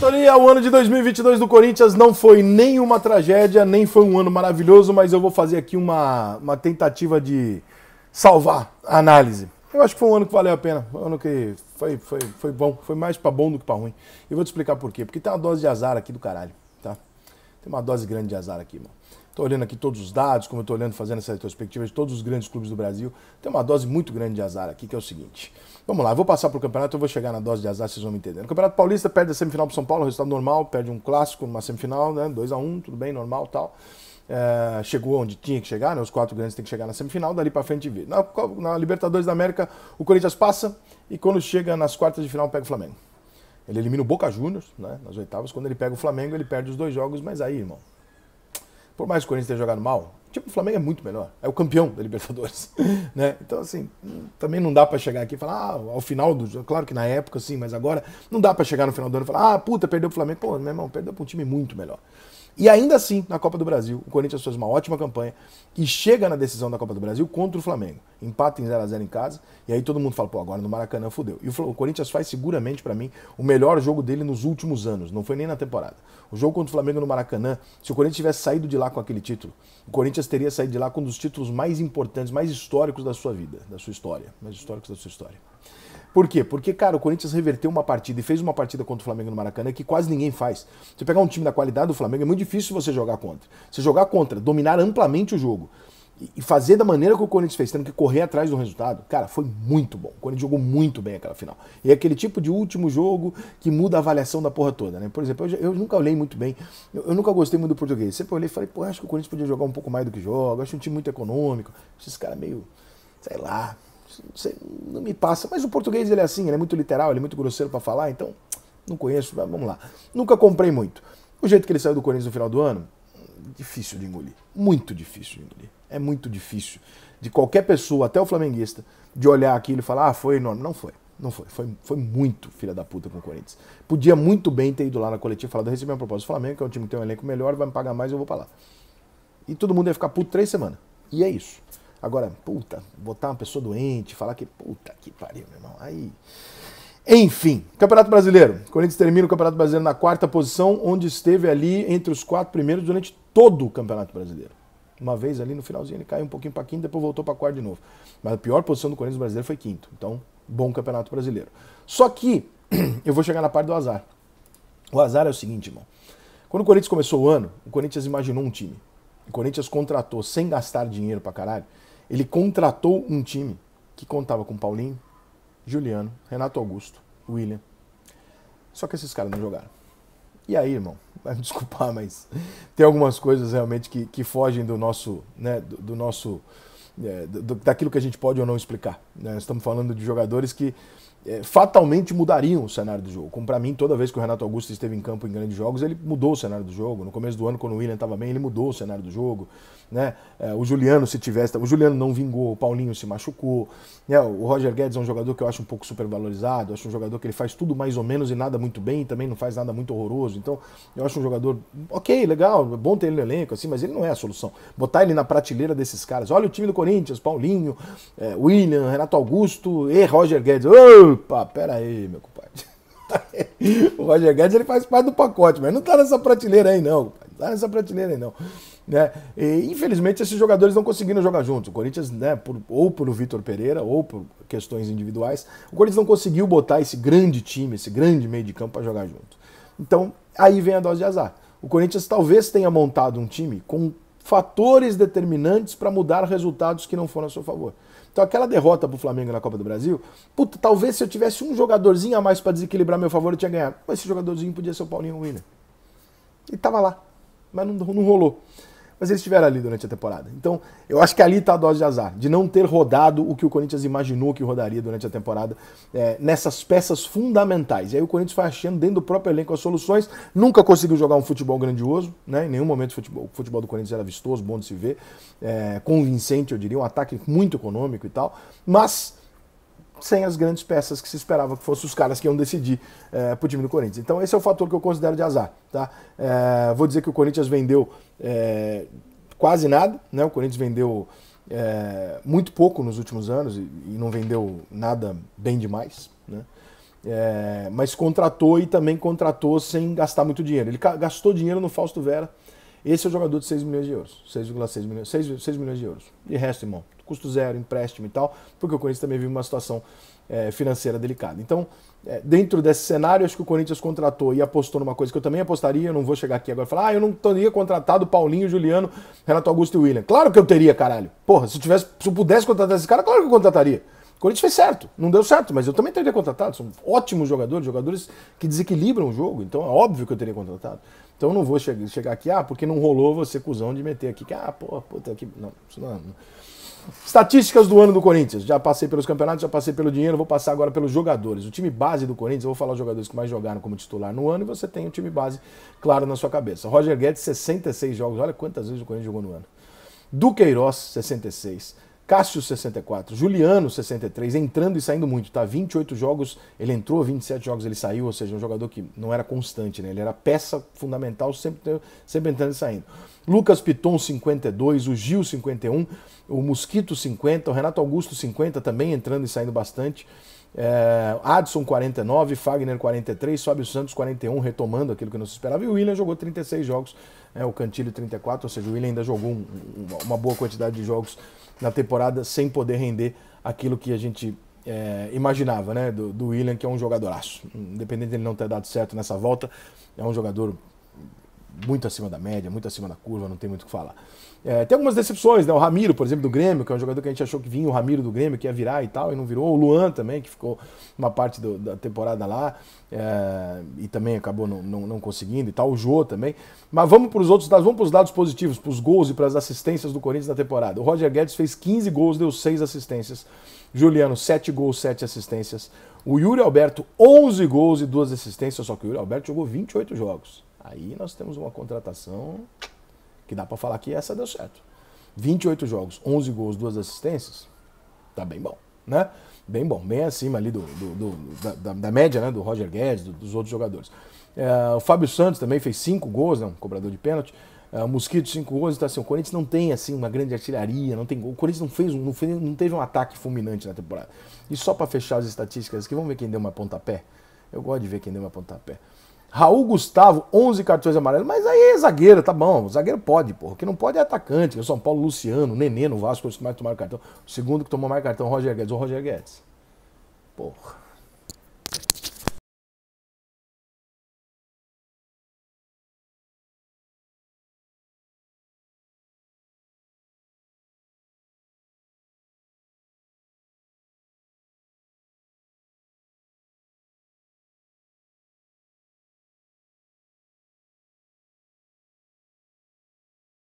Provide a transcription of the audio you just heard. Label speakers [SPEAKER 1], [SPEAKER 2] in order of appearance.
[SPEAKER 1] Pastoria, o ano de 2022 do Corinthians não foi nenhuma tragédia, nem foi um ano maravilhoso, mas eu vou fazer aqui uma, uma tentativa de salvar a análise. Eu acho que foi um ano que valeu a pena, um ano que foi, foi, foi bom, foi mais para bom do que para ruim. E vou te explicar por quê, porque tem uma dose de azar aqui do caralho, tá? Tem uma dose grande de azar aqui, mano. Estou olhando aqui todos os dados, como eu estou olhando, fazendo essa retrospectiva de todos os grandes clubes do Brasil. Tem uma dose muito grande de azar aqui, que é o seguinte. Vamos lá, eu vou passar para o campeonato, eu vou chegar na dose de azar, vocês vão me entender. No Campeonato Paulista perde a semifinal para São Paulo, resultado normal, perde um clássico numa semifinal, né? 2 a 1 um, tudo bem, normal tal. É, chegou onde tinha que chegar, né? os quatro grandes têm que chegar na semifinal, dali para frente vê. Na, na Libertadores da América, o Corinthians passa e quando chega nas quartas de final pega o Flamengo. Ele elimina o Boca Juniors né? nas oitavas, quando ele pega o Flamengo ele perde os dois jogos, mas aí, irmão, por mais que o Corinthians tenha jogado mal, tipo, o Flamengo é muito melhor. É o campeão da Libertadores. Né? Então, assim, também não dá para chegar aqui e falar, ah, ao final do. Claro que na época, sim, mas agora não dá para chegar no final do ano e falar, ah, puta, perdeu o Flamengo. Pô, meu irmão, perdeu pra um time muito melhor. E ainda assim, na Copa do Brasil, o Corinthians fez uma ótima campanha e chega na decisão da Copa do Brasil contra o Flamengo. Empata em 0x0 em casa, e aí todo mundo fala, pô, agora no Maracanã fudeu. E o Corinthians faz seguramente, para mim, o melhor jogo dele nos últimos anos, não foi nem na temporada. O jogo contra o Flamengo no Maracanã, se o Corinthians tivesse saído de lá com aquele título, o Corinthians teria saído de lá com um dos títulos mais importantes, mais históricos da sua vida, da sua história, mais históricos da sua história. Por quê? Porque, cara, o Corinthians reverteu uma partida e fez uma partida contra o Flamengo no Maracanã que quase ninguém faz. Você pegar um time da qualidade do Flamengo é muito difícil você jogar contra. Você jogar contra, dominar amplamente o jogo e fazer da maneira que o Corinthians fez, tendo que correr atrás do resultado, cara, foi muito bom. O Corinthians jogou muito bem aquela final. E é aquele tipo de último jogo que muda a avaliação da porra toda, né? Por exemplo, eu, eu nunca olhei muito bem, eu, eu, nunca gostei muito do português. Sempre olhei e falei, pô, acho que o Corinthians podia jogar um pouco mais do que joga, acho um time muito econômico. Esses caras meio, sei lá, não me passa. Mas o português ele é assim, ele é muito literal, ele é muito grosseiro para falar, então não conheço, vamos lá. Nunca comprei muito. O jeito que ele saiu do Corinthians no final do ano, difícil de engolir. Muito difícil de engolir. É muito difícil de qualquer pessoa, até o flamenguista, de olhar aquilo e falar, ah, foi enorme. Não foi. Não foi. Foi, foi muito filha da puta com o Corinthians. Podia muito bem ter ido lá na coletiva e falado, recebi uma proposta do Flamengo, que é um time que tem um elenco melhor, vai me pagar mais, eu vou pra lá. E todo mundo ia ficar puto três semanas. E é isso. Agora, puta, botar uma pessoa doente, falar que. Puta que pariu, meu irmão. Aí. Enfim, Campeonato Brasileiro. O Corinthians termina o Campeonato Brasileiro na quarta posição, onde esteve ali entre os quatro primeiros durante todo o Campeonato Brasileiro. Uma vez ali no finalzinho ele caiu um pouquinho para quinto, depois voltou para quarto de novo. Mas a pior posição do Corinthians brasileiro foi quinto. Então, bom Campeonato Brasileiro. Só que eu vou chegar na parte do azar. O azar é o seguinte, irmão. Quando o Corinthians começou o ano, o Corinthians imaginou um time. O Corinthians contratou sem gastar dinheiro para caralho ele contratou um time que contava com Paulinho, Juliano, Renato Augusto, William. Só que esses caras não jogaram. E aí, irmão, vai me desculpar, mas tem algumas coisas realmente que, que fogem do nosso, né, do, do nosso, é, do, daquilo que a gente pode ou não explicar. Né? Estamos falando de jogadores que é, fatalmente mudariam o cenário do jogo. Como para mim, toda vez que o Renato Augusto esteve em campo em grandes jogos, ele mudou o cenário do jogo. No começo do ano, quando o William estava bem, ele mudou o cenário do jogo. Né? É, o Juliano, se tivesse. O Juliano não vingou, o Paulinho se machucou. Né? O Roger Guedes é um jogador que eu acho um pouco supervalorizado. Eu acho um jogador que ele faz tudo mais ou menos e nada muito bem, e também não faz nada muito horroroso. Então, eu acho um jogador, ok, legal, é bom ter ele no elenco, assim, mas ele não é a solução. Botar ele na prateleira desses caras. Olha o time do Corinthians, Paulinho, é, William, Renato Augusto e Roger Guedes. Oh! Opa, pera aí, meu compadre. o Roger Guedes ele faz parte do pacote, mas não tá nessa prateleira aí, não. Não tá nessa prateleira aí, não. Né? E, infelizmente, esses jogadores não conseguiram jogar juntos. O Corinthians, né, por, ou por Vitor Pereira, ou por questões individuais, o Corinthians não conseguiu botar esse grande time, esse grande meio de campo para jogar junto. Então, aí vem a dose de azar. O Corinthians talvez tenha montado um time com fatores determinantes para mudar resultados que não foram a seu favor. Então aquela derrota pro Flamengo na Copa do Brasil, puta, talvez se eu tivesse um jogadorzinho a mais para desequilibrar meu favor, eu tinha ganhado. Mas esse jogadorzinho podia ser o Paulinho Winner. E tava lá. Mas não, não rolou mas eles estiveram ali durante a temporada. Então, eu acho que ali está a dose de azar, de não ter rodado o que o Corinthians imaginou que rodaria durante a temporada é, nessas peças fundamentais. E aí o Corinthians foi achando dentro do próprio elenco as soluções, nunca conseguiu jogar um futebol grandioso, né? em nenhum momento o futebol, o futebol do Corinthians era vistoso, bom de se ver, é, convincente, eu diria, um ataque muito econômico e tal, mas sem as grandes peças que se esperava que fossem os caras que iam decidir é, para o time do Corinthians. Então esse é o fator que eu considero de azar. Tá? É, vou dizer que o Corinthians vendeu é, quase nada, né? o Corinthians vendeu é, muito pouco nos últimos anos e, e, não vendeu nada bem demais. Né? É, mas contratou e também contratou sem gastar muito dinheiro. Ele gastou dinheiro no Fausto Vera. Esse é o jogador de 6 milhões de euros. 6,6 milhões, 6, 6 milhões de euros. E resto, irmão, custo zero, empréstimo e tal, porque o Corinthians também vive uma situação é, financeira delicada. Então, é, dentro desse cenário, acho que o Corinthians contratou e apostou numa coisa que eu também apostaria, eu não vou chegar aqui agora e falar, ah, eu não teria contratado Paulinho, Juliano, Renato Augusto e William. Claro que eu teria, caralho. Porra, se, tivesse, se eu pudesse contratar esse cara, claro que eu contrataria. O Corinthians fez certo, não deu certo, mas eu também teria contratado. São ótimos jogadores, jogadores que desequilibram o jogo, então é óbvio que eu teria contratado. Então eu não vou chegar aqui, ah, porque não rolou você, cuzão, de meter aqui, que, ah, porra, puta, que. Não, isso não. É, não. Estatísticas do ano do Corinthians. Já passei pelos campeonatos, já passei pelo dinheiro, vou passar agora pelos jogadores. O time base do Corinthians, eu vou falar os jogadores que mais jogaram como titular no ano e você tem o time base claro na sua cabeça. Roger Guedes, 66 jogos. Olha quantas vezes o Corinthians jogou no ano. Duqueiroz, 66. Cássio 64, Juliano 63, entrando e saindo muito, tá? 28 jogos, ele entrou, 27 jogos ele saiu, ou seja, um jogador que não era constante, né? Ele era peça fundamental, sempre, sempre entrando e saindo. Lucas Piton 52, o Gil 51, o Mosquito 50, o Renato Augusto 50 também entrando e saindo bastante. É, Adson 49, Fagner 43, Fábio Santos 41, retomando aquilo que não se esperava. E o William jogou 36 jogos, é, o Cantilho 34, ou seja, o William ainda jogou um, uma boa quantidade de jogos na temporada sem poder render aquilo que a gente é, imaginava, né? Do, do William, que é um jogadoraço. Independente dele não ter dado certo nessa volta, é um jogador muito acima da média, muito acima da curva, não tem muito o que falar. É, tem algumas decepções, né? O Ramiro, por exemplo, do Grêmio, que é um jogador que a gente achou que vinha, o Ramiro do Grêmio, que ia virar e tal, e não virou. O Luan também, que ficou uma parte do, da temporada lá é, e também acabou não, não, não, conseguindo e tal. O Jô também. Mas vamos para os outros dados, vamos para os dados positivos, para os gols e para as assistências do Corinthians na temporada. O Roger Guedes fez 15 gols, deu 6 assistências. Juliano, 7 gols, 7 assistências. O Yuri Alberto, 11 gols e 2 assistências, só que o Yuri Alberto jogou 28 jogos. Aí nós temos uma contratação que dá para falar que essa deu certo. 28 jogos, 11 gols, duas assistências, tá bem bom, né? Bem bom, bem acima ali do, do, do da, da, média, né? Do Roger Guedes, do, dos outros jogadores. É, o Fábio Santos também fez 5 gols, né? Um cobrador de pênalti. É, o Mosquito, 5 gols. Então, assim, o Corinthians não tem, assim, uma grande artilharia, não tem O Corinthians não fez, não fez, não teve um ataque fulminante na temporada. E só para fechar as estatísticas aqui, vamos ver quem deu uma pontapé? Eu gosto de ver quem deu uma pontapé. Raul Gustavo, 11 cartões amarelos. Mas aí é zagueiro, tá bom. O zagueiro pode, porra. O que não pode é atacante. É São Paulo, Luciano, Nenê no Vasco, é os que mais tomaram cartão. O segundo que tomou mais cartão, Roger Guedes. O Roger Guedes. Porra.